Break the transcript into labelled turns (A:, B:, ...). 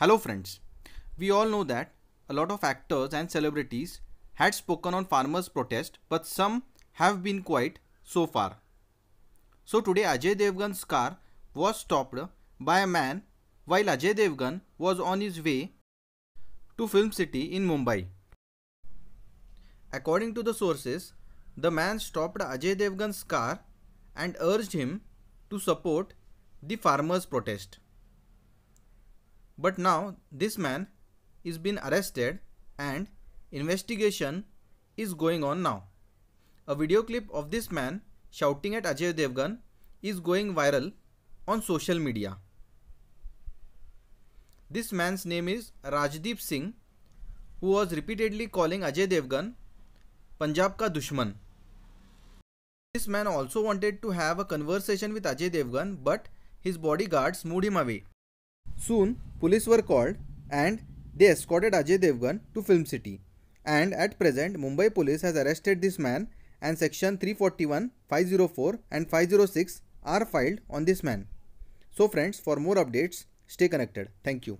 A: Hello friends. We all know that a lot of actors and celebrities had spoken on farmers protest but some have been quiet so far. So today Ajay Devgan's car was stopped by a man while Ajay Devgan was on his way to Film City in Mumbai. According to the sources, the man stopped Ajay Devgan's car and urged him to support the farmers protest. But now this man is been arrested and investigation is going on now. A video clip of this man shouting at Ajay Devgan is going viral on social media. This man's name is Rajdeep Singh who was repeatedly calling Ajay Devgan Punjab ka dushman. This man also wanted to have a conversation with Ajay Devgan but his bodyguards moved him away. Soon, police were called and they escorted Ajay Devgan to Film City. And at present, Mumbai police has arrested this man and section 341, 504 and 506 are filed on this man. So friends, for more updates, stay connected. Thank you.